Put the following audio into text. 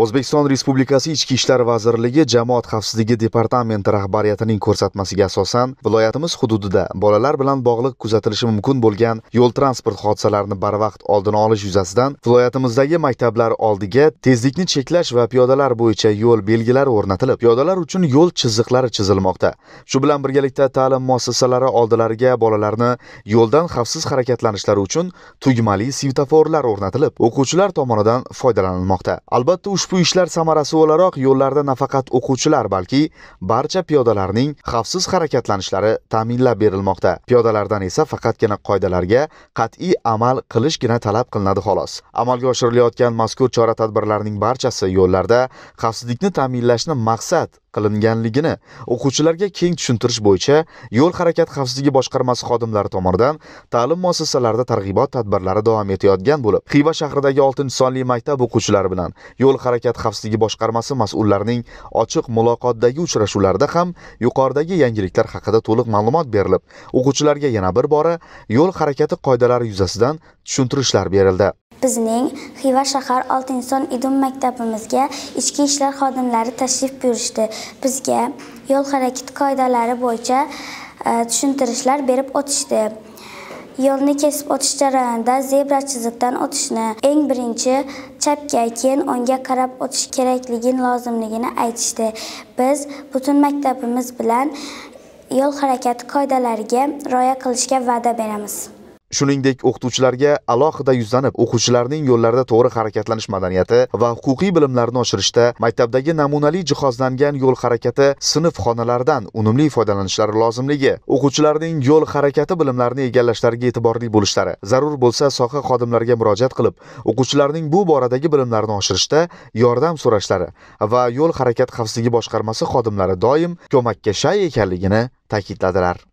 o'zbekiston respublikasi ichki ishlar vazirligi jamoat xavfsizligi departamenti rahbariyatining ko'rsatmasiga asosan viloyatimiz hududida bolalar bilan bog'liq kuzatilishi mumkin bo'lgan yo'l transport hodisalarini barvaqt oldini olish yuzasidan viloyatimizdagi maktablar oldiga tezlikni cheklash va piyodalar bo'yicha yo'l belgilari o'rnatilib piyodalar uchun yo'l chiziqlari chizilmoqda shu bilan birgalikda ta'lim muassasalari oldilariga bolalarni yo'ldan xavfsiz harakatlanishlari uchun tugmali svetoforlar o'rnatilib o'quvchilar tomonidan foydalanilmoqda albatta ushbu Ushbu ishlar samarasi o'laroq yo'llarda nafaqat o'quvchilar, balki barcha piyodalarning xavfsiz harakatlanishlari ta'minlab berilmoqda. Piyodalardan esa faqatgina qoidalarga qat'iy amal qilishgina talab qilinadi xolos. Amalga oshirilayotgan mazkur chora-tadbirlarning barchasi yo'llarda xavfsizlikni ta'minlashni maqsad qilinganligini o'quvchilarga keng tushuntirish bo'yicha yo'l harakat xavfsizligi boshqarmasi xodimlari tomonidan ta'lim muassasalarida targ'ibot tadbirlari davom etayotgan bo'lib xiva shahridagi 6 sonli maktab o'quvchilari bilan yo'l harakat mamlakat xavfsizligi boshqarmasi mas'ullarining ochiq muloqotdagi uchrashuvlarida ham yuqoridagi yangiliklar haqida to'liq ma'lumot berilib o'quvchilarga yana bir bora yo'l harakati qoidalari yuzasidan tushuntirishlar berildi bizning xiva shahar oltinson idum maktabimizga ichki ishlar xodimlari tashrif buyurishdi bizga yo'l harakati qoidalari bo'yicha e, tushuntirishlar berib o'tishdi yo'lni kesib o'tish jarayonida zebra chiziqdan o'tishni eng birinchi chapga keyin o'ngga qarab o'tish kerakligi lozimligini aytishdi biz butun maktabimiz bilan yo'l harakati qoidalariga rioya qilishga va'da beramiz Shuningdek, o'qituvchilarga alohida yuzlanib, o'quvchilarning yo'llarda to'g'ri harakatlanish madaniyati va huquqiy bilimlarni oshirishda maktabdagi namunali jihozlangan yo'l harakati sinf xonalaridan unumli foydalanishlari lozimligi, o'quvchilarning yo'l harakati bilimlarini egallashlariga e'tiborli bo'lishlari, zarur bo'lsa soha xodimlariga murojaat qilib, o'quvchilarning bu boradagi bilimlarini oshirishda yordam so'rashlari va yo'l harakat xavfsizligi boshqarmasi xodimlari doim ko'makka shay ekanligini ta'kidladilar.